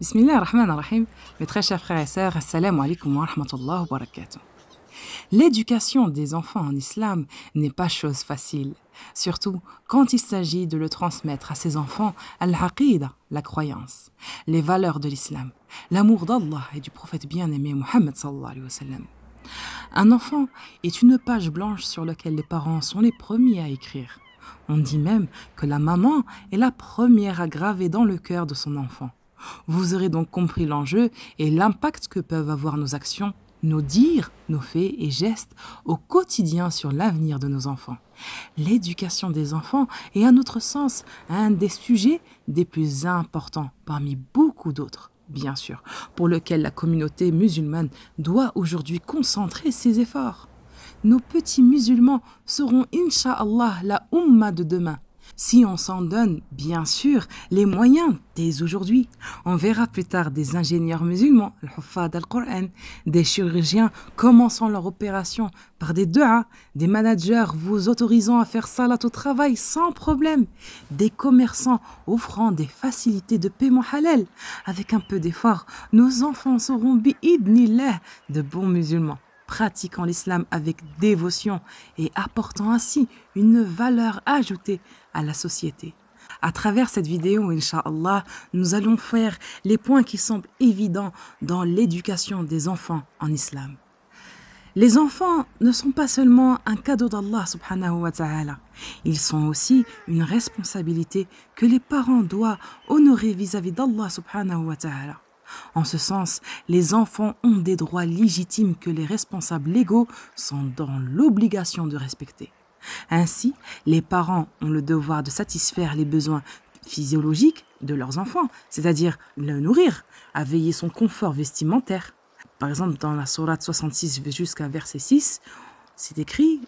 Bismillah ar-Rahman ar-Rahim, mes très chers frères et sœurs, assalamu alaikum wa rahmatullahi wa barakatuh. L'éducation des enfants en islam n'est pas chose facile, surtout quand il s'agit de le transmettre à ses enfants al-Haqidah, la croyance, les valeurs de l'islam, l'amour d'Allah et du prophète bien-aimé Muhammad sallallahu alayhi wa sallam. Un enfant est une page blanche sur laquelle les parents sont les premiers à écrire. On dit même que la maman est la première à graver dans le cœur de son enfant vous aurez donc compris l'enjeu et l'impact que peuvent avoir nos actions, nos dires, nos faits et gestes au quotidien sur l'avenir de nos enfants. L'éducation des enfants est à notre sens un des sujets des plus importants parmi beaucoup d'autres bien sûr, pour lequel la communauté musulmane doit aujourd'hui concentrer ses efforts. Nos petits musulmans seront, Inch'Allah, la Ummah de demain, si on s'en donne, bien sûr, les moyens dès aujourd'hui, on verra plus tard des ingénieurs musulmans, al-Qur'an, des chirurgiens commençant leur opération par des 2A hein, des managers vous autorisant à faire salat au travail sans problème, des commerçants offrant des facilités de paiement halal. Avec un peu d'effort, nos enfants seront bi'idnillah de bons musulmans pratiquant l'islam avec dévotion et apportant ainsi une valeur ajoutée à la société. À travers cette vidéo, Inch'Allah, nous allons faire les points qui semblent évidents dans l'éducation des enfants en islam. Les enfants ne sont pas seulement un cadeau d'Allah subhanahu wa ta'ala, ils sont aussi une responsabilité que les parents doivent honorer vis-à-vis d'Allah subhanahu wa ta'ala. En ce sens, les enfants ont des droits légitimes que les responsables légaux sont dans l'obligation de respecter. Ainsi, les parents ont le devoir de satisfaire les besoins physiologiques de leurs enfants, cest à dire le nourrir, à veiller son confort vestimentaire. Par exemple, dans la Sourate 66 jusqu'à verset 6, c'est écrit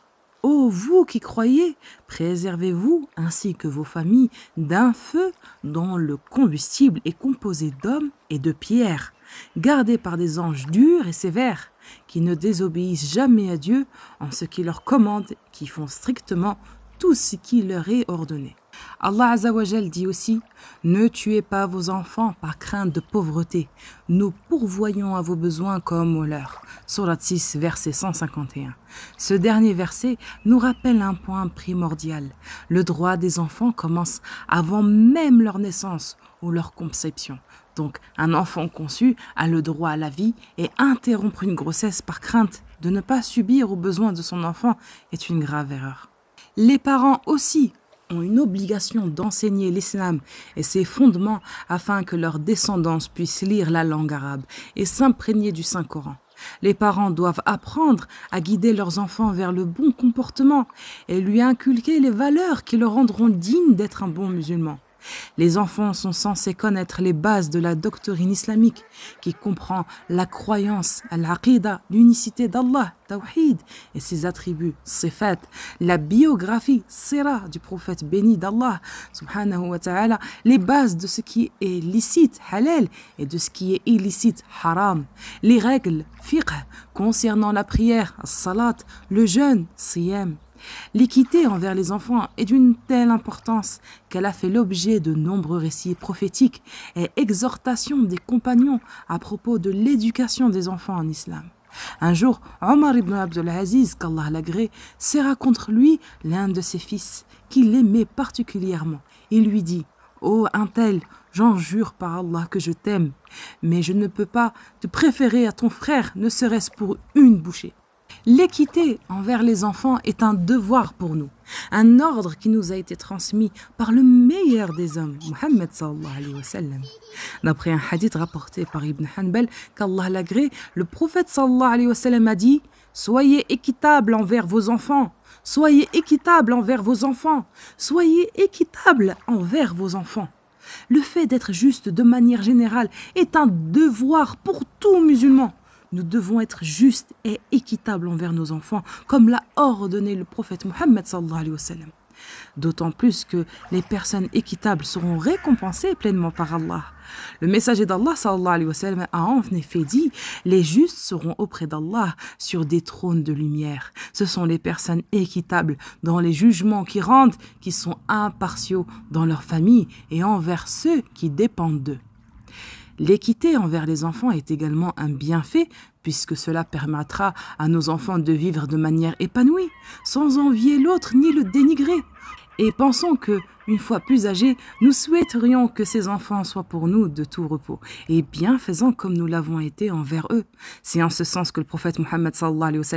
Ô vous qui croyez, préservez-vous ainsi que vos familles d'un feu dont le combustible est composé d'hommes et de pierres, gardés par des anges durs et sévères, qui ne désobéissent jamais à Dieu en ce qui leur commande, qui font strictement tout ce qui leur est ordonné. Allah dit aussi Ne tuez pas vos enfants par crainte de pauvreté. Nous pourvoyons à vos besoins comme aux leurs. » Surat 6, verset 151. Ce dernier verset nous rappelle un point primordial. Le droit des enfants commence avant même leur naissance ou leur conception. Donc, un enfant conçu a le droit à la vie et interrompre une grossesse par crainte de ne pas subir aux besoins de son enfant est une grave erreur. Les parents aussi ont une obligation d'enseigner l'islam et ses fondements afin que leurs descendants puissent lire la langue arabe et s'imprégner du Saint-Coran. Les parents doivent apprendre à guider leurs enfants vers le bon comportement et lui inculquer les valeurs qui le rendront digne d'être un bon musulman. Les enfants sont censés connaître les bases de la doctrine islamique qui comprend la croyance à l'aqidah, l'unicité d'Allah, tawhid et ses attributs, sifat, la biographie, sira du prophète béni d'Allah, subhanahu wa ta'ala, les bases de ce qui est licite, halal, et de ce qui est illicite, haram, les règles, fiqh, concernant la prière, salat, le jeûne, siyam, L'équité envers les enfants est d'une telle importance qu'elle a fait l'objet de nombreux récits prophétiques et exhortations des compagnons à propos de l'éducation des enfants en islam. Un jour, Omar ibn Abdelaziz, qu'Allah l'agrée, serra contre lui l'un de ses fils, qu'il aimait particulièrement. Il lui dit Ô oh, un tel, j'en jure par Allah que je t'aime, mais je ne peux pas te préférer à ton frère, ne serait-ce pour une bouchée. L'équité envers les enfants est un devoir pour nous, un ordre qui nous a été transmis par le meilleur des hommes, Mohammed sallallahu alayhi wa sallam. D'après un hadith rapporté par Ibn Hanbal, qu'Allah l'agré, le prophète alayhi a dit Soyez équitable envers vos enfants, soyez équitable envers vos enfants, soyez équitable envers vos enfants. Le fait d'être juste de manière générale est un devoir pour tout musulman. Nous devons être justes et équitables envers nos enfants, comme l'a ordonné le prophète Mohammed D'autant plus que les personnes équitables seront récompensées pleinement par Allah. Le messager d'Allah a en effet dit Les justes seront auprès d'Allah sur des trônes de lumière. Ce sont les personnes équitables dans les jugements qui rendent, qui sont impartiaux dans leur famille et envers ceux qui dépendent d'eux. L'équité envers les enfants est également un bienfait puisque cela permettra à nos enfants de vivre de manière épanouie, sans envier l'autre ni le dénigrer. Et pensons que une fois plus âgés, nous souhaiterions que ces enfants soient pour nous de tout repos et bienfaisants comme nous l'avons été envers eux. C'est en ce sens que le prophète Mohammed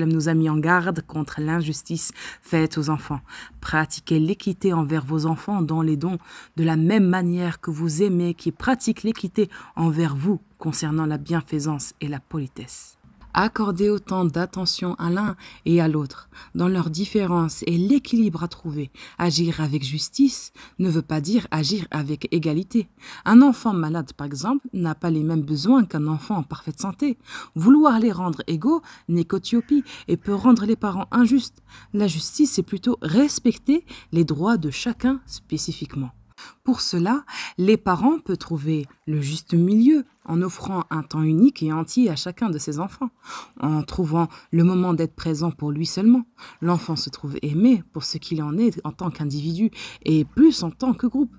nous a mis en garde contre l'injustice faite aux enfants. Pratiquez l'équité envers vos enfants dans les dons, de la même manière que vous aimez qui pratique l'équité envers vous concernant la bienfaisance et la politesse accorder autant d'attention à l'un et à l'autre, dans leurs différences et l'équilibre à trouver. Agir avec justice ne veut pas dire agir avec égalité. Un enfant malade, par exemple, n'a pas les mêmes besoins qu'un enfant en parfaite santé. Vouloir les rendre égaux n'est qu'utopie et peut rendre les parents injustes. La justice, c'est plutôt respecter les droits de chacun spécifiquement. Pour cela, les parents peuvent trouver le juste milieu en offrant un temps unique et entier à chacun de ses enfants, en trouvant le moment d'être présent pour lui seulement. L'enfant se trouve aimé pour ce qu'il en est en tant qu'individu et plus en tant que groupe.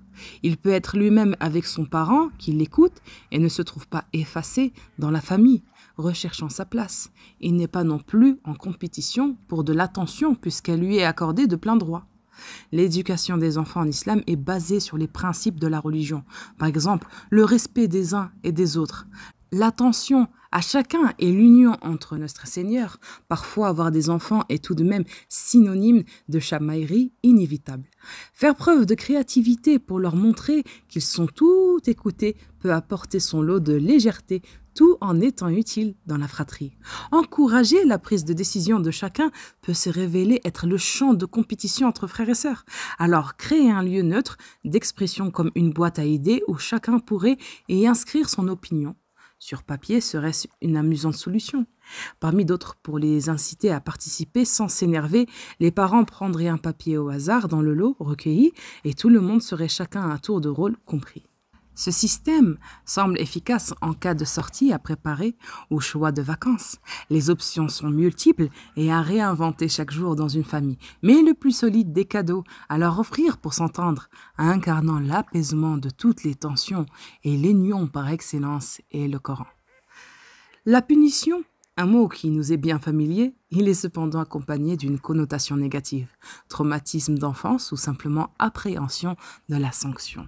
Il peut être lui-même avec son parent qui l'écoute et ne se trouve pas effacé dans la famille, recherchant sa place. Il n'est pas non plus en compétition pour de l'attention puisqu'elle lui est accordée de plein droit. L'éducation des enfants en islam est basée sur les principes de la religion. Par exemple, le respect des uns et des autres, l'attention à chacun et l'union entre notre Seigneur. Parfois, avoir des enfants est tout de même synonyme de chamaillerie inévitable. Faire preuve de créativité pour leur montrer qu'ils sont tout écoutés peut apporter son lot de légèreté, tout en étant utile dans la fratrie. Encourager la prise de décision de chacun peut se révéler être le champ de compétition entre frères et sœurs. Alors créer un lieu neutre d'expression comme une boîte à idées où chacun pourrait y inscrire son opinion. Sur papier serait-ce une amusante solution. Parmi d'autres, pour les inciter à participer sans s'énerver, les parents prendraient un papier au hasard dans le lot recueilli et tout le monde serait chacun à un tour de rôle compris. Ce système semble efficace en cas de sortie à préparer ou choix de vacances. Les options sont multiples et à réinventer chaque jour dans une famille. Mais le plus solide des cadeaux à leur offrir pour s'entendre, incarnant l'apaisement de toutes les tensions et l'union par excellence est le Coran. La punition un mot qui nous est bien familier, il est cependant accompagné d'une connotation négative, traumatisme d'enfance ou simplement appréhension de la sanction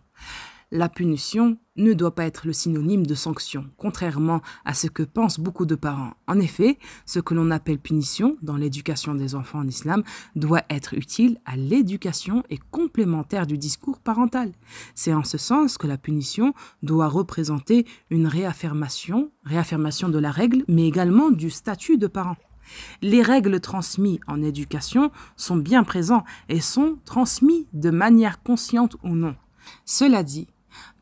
la punition ne doit pas être le synonyme de sanction, contrairement à ce que pensent beaucoup de parents. En effet, ce que l'on appelle punition dans l'éducation des enfants en islam doit être utile à l'éducation et complémentaire du discours parental. C'est en ce sens que la punition doit représenter une réaffirmation, réaffirmation de la règle, mais également du statut de parent. Les règles transmises en éducation sont bien présentes et sont transmises de manière consciente ou non. Cela dit,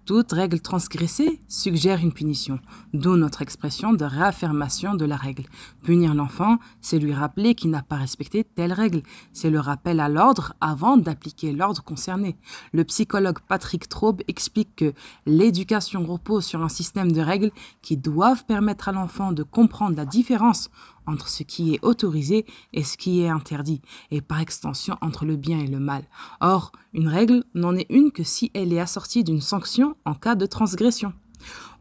toute règle transgressée suggère une punition, d'où notre expression de réaffirmation de la règle. Punir l'enfant, c'est lui rappeler qu'il n'a pas respecté telle règle, c'est le rappel à l'ordre avant d'appliquer l'ordre concerné. Le psychologue Patrick Traube explique que l'éducation repose sur un système de règles qui doivent permettre à l'enfant de comprendre la différence entre ce qui est autorisé et ce qui est interdit, et par extension entre le bien et le mal. Or, une règle n'en est une que si elle est assortie d'une sanction en cas de transgression.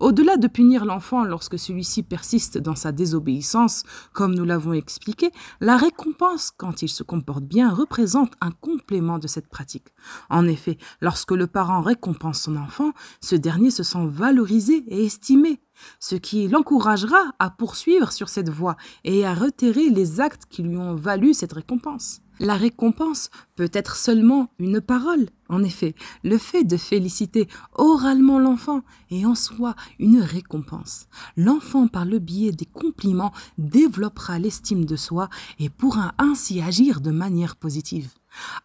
Au-delà de punir l'enfant lorsque celui-ci persiste dans sa désobéissance, comme nous l'avons expliqué, la récompense, quand il se comporte bien, représente un complément de cette pratique. En effet, lorsque le parent récompense son enfant, ce dernier se sent valorisé et estimé, ce qui l'encouragera à poursuivre sur cette voie et à retirer les actes qui lui ont valu cette récompense. La récompense peut être seulement une parole. En effet, le fait de féliciter oralement l'enfant est en soi une récompense. L'enfant, par le biais des compliments, développera l'estime de soi et pourra ainsi agir de manière positive.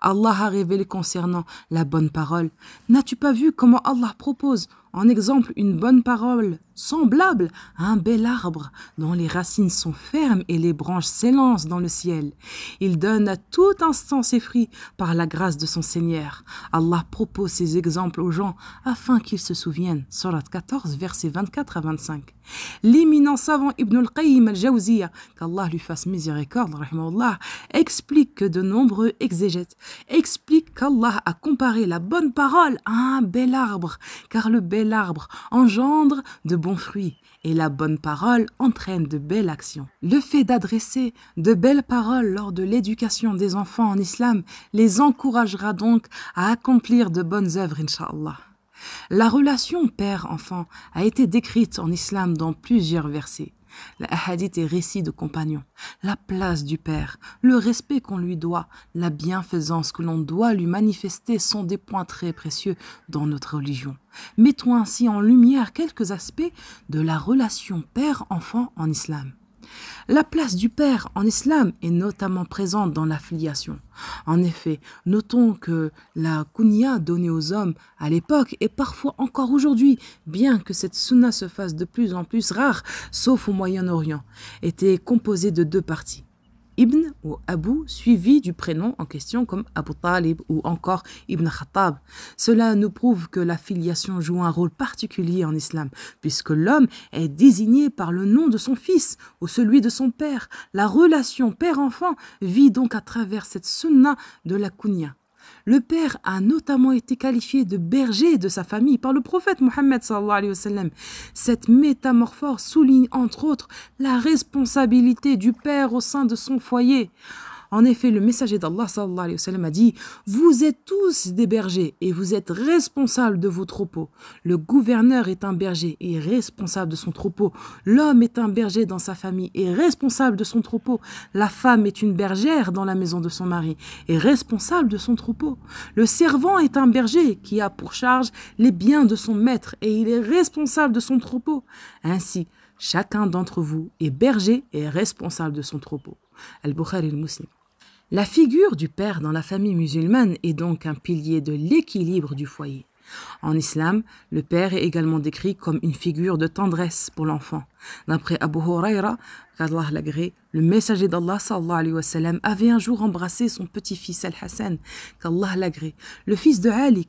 Allah a révélé concernant la bonne parole. N'as-tu pas vu comment Allah propose en exemple une bonne parole, semblable à un bel arbre dont les racines sont fermes et les branches s'élancent dans le ciel. Il donne à tout instant ses fruits par la grâce de son Seigneur. Allah propose ces exemples aux gens afin qu'ils se souviennent. Surat 14, versets 24 à 25. L'éminent savant Ibn al-Qayyim al-Jawziya, qu'Allah lui fasse miséricorde, explique que de nombreux exégètes expliquent qu'Allah a comparé la bonne parole à un bel arbre, car le bel arbre engendre de bons fruits et la bonne parole entraîne de belles actions. Le fait d'adresser de belles paroles lors de l'éducation des enfants en islam les encouragera donc à accomplir de bonnes œuvres, inshallah. La relation père-enfant a été décrite en islam dans plusieurs versets. La hadith est récit de compagnons, la place du père, le respect qu'on lui doit, la bienfaisance que l'on doit lui manifester sont des points très précieux dans notre religion. Mettons ainsi en lumière quelques aspects de la relation père-enfant en islam. La place du père en islam est notamment présente dans l'affiliation. En effet, notons que la kunya donnée aux hommes à l'époque et parfois encore aujourd'hui, bien que cette sunna se fasse de plus en plus rare, sauf au Moyen-Orient, était composée de deux parties. Ibn ou Abu suivi du prénom en question comme Abu Talib ou encore Ibn Khattab. Cela nous prouve que la filiation joue un rôle particulier en islam, puisque l'homme est désigné par le nom de son fils ou celui de son père. La relation père-enfant vit donc à travers cette sunna de la kunya. Le père a notamment été qualifié de berger de sa famille par le prophète Mohammed sallallahu Cette métamorphose souligne entre autres la responsabilité du père au sein de son foyer. En effet, le messager d'Allah sallallahu alayhi wa sallam a dit Vous êtes tous des bergers et vous êtes responsables de vos troupeaux. Le gouverneur est un berger et responsable de son troupeau. L'homme est un berger dans sa famille et responsable de son troupeau. La femme est une bergère dans la maison de son mari et responsable de son troupeau. Le servant est un berger qui a pour charge les biens de son maître et il est responsable de son troupeau. Ainsi, chacun d'entre vous est berger et responsable de son troupeau. Al-Bukhari al-Muslim. La figure du père dans la famille musulmane est donc un pilier de l'équilibre du foyer. En islam, le père est également décrit comme une figure de tendresse pour l'enfant. D'après Abu Huraira, le messager d'Allah avait un jour embrassé son petit-fils Al-Hassan, le fils de Ali,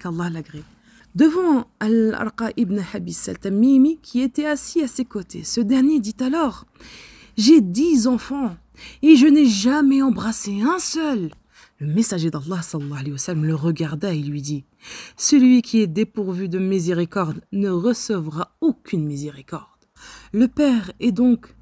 Devant Al-Arqa ibn Habis al-Tamimi, qui était assis à ses côtés, ce dernier dit alors « J'ai dix enfants !» et je n'ai jamais embrassé un seul. Le messager d'Allah alayhi wa sallam, le regarda et lui dit Celui qui est dépourvu de miséricorde ne recevra aucune miséricorde. Le Père est donc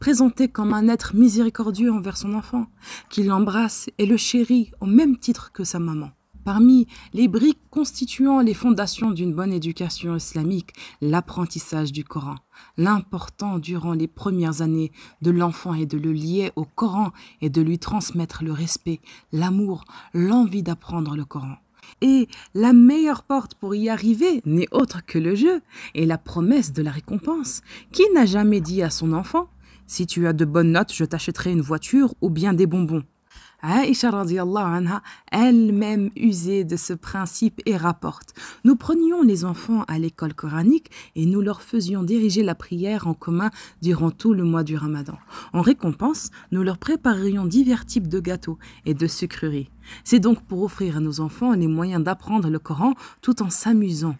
présenté comme un être miséricordieux envers son enfant, qui l'embrasse et le chérit au même titre que sa maman. Parmi les briques constituant les fondations d'une bonne éducation islamique, l'apprentissage du Coran. L'important durant les premières années de l'enfant est de le lier au Coran et de lui transmettre le respect, l'amour, l'envie d'apprendre le Coran. Et la meilleure porte pour y arriver n'est autre que le jeu et la promesse de la récompense. Qui n'a jamais dit à son enfant Si tu as de bonnes notes, je t'achèterai une voiture ou bien des bonbons Aïcha anha elle-même usait de ce principe et rapporte Nous prenions les enfants à l'école coranique et nous leur faisions diriger la prière en commun durant tout le mois du ramadan. En récompense, nous leur préparions divers types de gâteaux et de sucreries. C'est donc pour offrir à nos enfants les moyens d'apprendre le Coran tout en s'amusant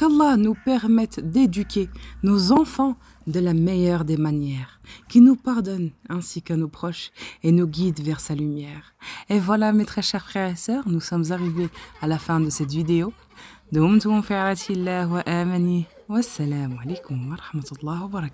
qu'Allah nous permette d'éduquer nos enfants de la meilleure des manières, qu'il nous pardonne ainsi qu'à nos proches et nous guide vers sa lumière. Et voilà mes très chers frères et sœurs, nous sommes arrivés à la fin de cette vidéo. wa